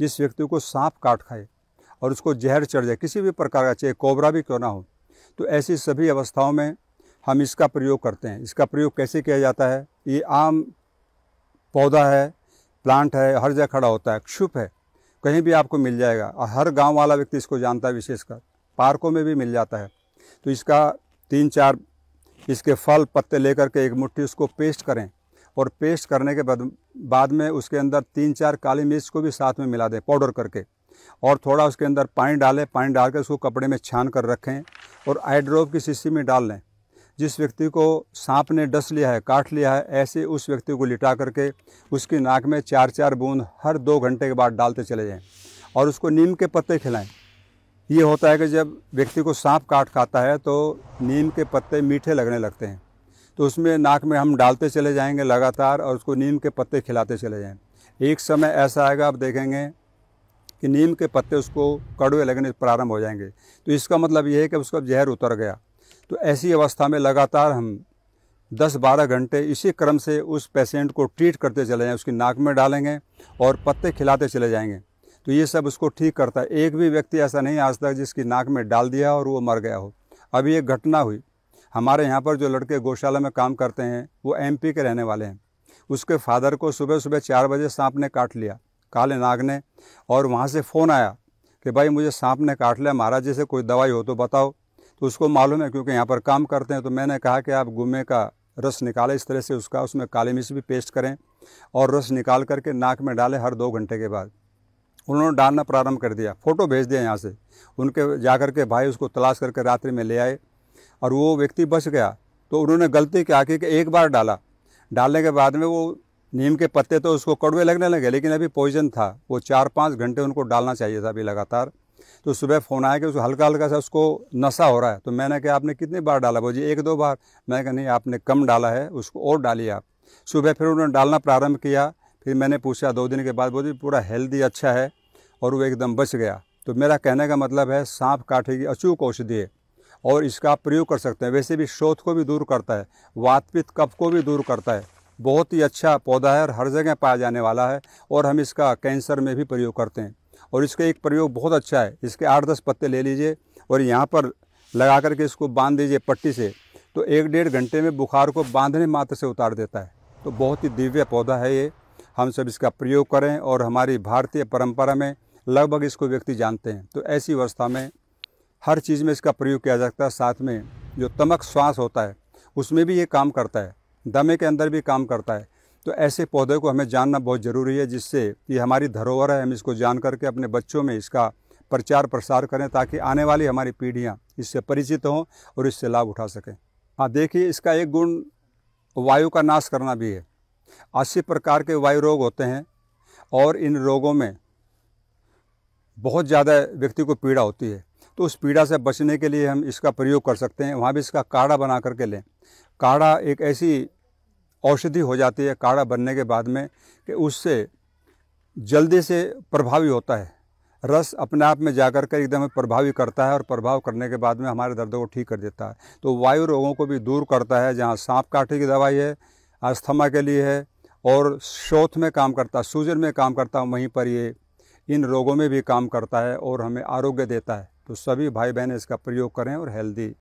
जिस व्यक्ति को सांप काट खाए और उसको जहर चढ़ जाए किसी भी प्रकार का चाहे कोबरा भी क्यों ना हो तो ऐसी सभी अवस्थाओं में हम इसका प्रयोग करते हैं इसका प्रयोग कैसे किया जाता है ये आम पौधा है प्लांट है हर जगह खड़ा होता है क्षुप है कहीं भी आपको मिल जाएगा और हर गांव वाला व्यक्ति इसको जानता है विशेषकर पार्कों में भी मिल जाता है तो इसका तीन चार इसके फल पत्ते लेकर के एक मुट्ठी उसको पेस्ट करें और पेस्ट करने के बाद बाद में उसके अंदर तीन चार काली मिर्च को भी साथ में मिला दें पाउडर करके और थोड़ा उसके अंदर पानी डालें पानी डाल कर उसको कपड़े में छान कर रखें और आई की शीशी में डाल लें जिस व्यक्ति को सांप ने डस लिया है काट लिया है ऐसे उस व्यक्ति को लिटा करके उसकी नाक में चार चार बूंद हर दो घंटे के बाद डालते चले जाएं और उसको नीम के पत्ते खिलाएं ये होता है कि जब व्यक्ति को सांप काट खाता है तो नीम के पत्ते मीठे लगने लगते हैं तो उसमें नाक में हम डालते चले जाएंगे लगातार और उसको नीम के पत्ते खिलाते चले जाएंगे एक समय ऐसा आएगा आप देखेंगे कि नीम के पत्ते उसको कड़वे लगने प्रारंभ हो जाएंगे तो इसका मतलब यह है कि उसका जहर उतर गया तो ऐसी अवस्था में लगातार हम 10-12 घंटे इसी क्रम से उस पेशेंट को ट्रीट करते चले जाएँ उसकी नाक में डालेंगे और पत्ते खिलाते चले जाएंगे तो ये सब उसको ठीक करता है एक भी व्यक्ति ऐसा नहीं आज तक जिसकी नाक में डाल दिया और वो मर गया हो अभी एक घटना हुई हमारे यहाँ पर जो लड़के गौशाला में काम करते हैं वो एम के रहने वाले हैं उसके फादर को सुबह सुबह चार बजे सांप ने काट लिया काले नाग ने और वहाँ से फ़ोन आया कि भाई मुझे सांप ने काट लिया महाराज जैसे कोई दवाई हो तो बताओ तो उसको मालूम है क्योंकि यहाँ पर काम करते हैं तो मैंने कहा कि आप गुमे का रस निकालें इस तरह से उसका उसमें काली मिर्च भी पेस्ट करें और रस निकाल करके नाक में डालें हर दो घंटे के बाद उन्होंने डालना प्रारंभ कर दिया फ़ोटो भेज दिया यहाँ से उनके जा के भाई उसको तलाश करके रात्रि में ले आए और वो व्यक्ति बच गया तो उन्होंने गलती क्या की कि एक बार डाला डालने के बाद में वो नीम के पत्ते तो उसको कड़वे लगने लगे लेकिन अभी पॉइजन था वो चार पाँच घंटे उनको डालना चाहिए था अभी लगातार तो सुबह फ़ोन आया कि उसको हल्का हल्का सा उसको नशा हो रहा है तो मैंने कहा आपने कितनी बार डाला बोझी एक दो बार मैंने कहा नहीं आपने कम डाला है उसको और डालिए आप सुबह फिर उन्होंने डालना प्रारंभ किया फिर मैंने पूछा दो दिन के बाद बोझी पूरा हेल्दी अच्छा है और वो एकदम बच गया तो मेरा कहने का मतलब है सांप काटेगी अचूक औषधि है और इसका प्रयोग कर सकते हैं वैसे भी शोध को भी दूर करता है वातपित कफ को भी दूर करता है बहुत ही अच्छा पौधा है और हर जगह पाया जाने वाला है और हम इसका कैंसर में भी प्रयोग करते हैं और इसका एक प्रयोग बहुत अच्छा है इसके आठ दस पत्ते ले लीजिए और यहाँ पर लगा करके इसको बांध दीजिए पट्टी से तो एक डेढ़ घंटे में बुखार को बांधने मात्र से उतार देता है तो बहुत ही दिव्य पौधा है ये हम सब इसका प्रयोग करें और हमारी भारतीय परंपरा में लगभग इसको व्यक्ति जानते हैं तो ऐसी अवस्था में हर चीज़ में इसका प्रयोग किया जा सकता है साथ में जो तमक श्वास होता है उसमें भी ये काम करता है दमे के अंदर भी काम करता है तो ऐसे पौधे को हमें जानना बहुत ज़रूरी है जिससे ये हमारी धरोहर है हम इसको जान करके अपने बच्चों में इसका प्रचार प्रसार करें ताकि आने वाली हमारी पीढ़ियाँ इससे परिचित हों और इससे लाभ उठा सकें हाँ देखिए इसका एक गुण वायु का नाश करना भी है अस्सी प्रकार के वायु रोग होते हैं और इन रोगों में बहुत ज़्यादा व्यक्ति को पीड़ा होती है तो उस पीड़ा से बचने के लिए हम इसका प्रयोग कर सकते हैं वहाँ भी इसका काढ़ा बना करके लें काढ़ा एक ऐसी औषधि हो जाती है काढ़ा बनने के बाद में कि उससे जल्दी से प्रभावी होता है रस अपने आप में जाकर कर एकदम प्रभावी करता है और प्रभाव करने के बाद में हमारे दर्दों को ठीक कर देता है तो वायु रोगों को भी दूर करता है जहाँ सांप काटे की दवाई है अस्थमा के लिए है और शोथ में काम करता है सूजन में काम करता है वहीं पर ये इन रोगों में भी काम करता है और हमें आरोग्य देता है तो सभी भाई बहन इसका प्रयोग करें और हेल्दी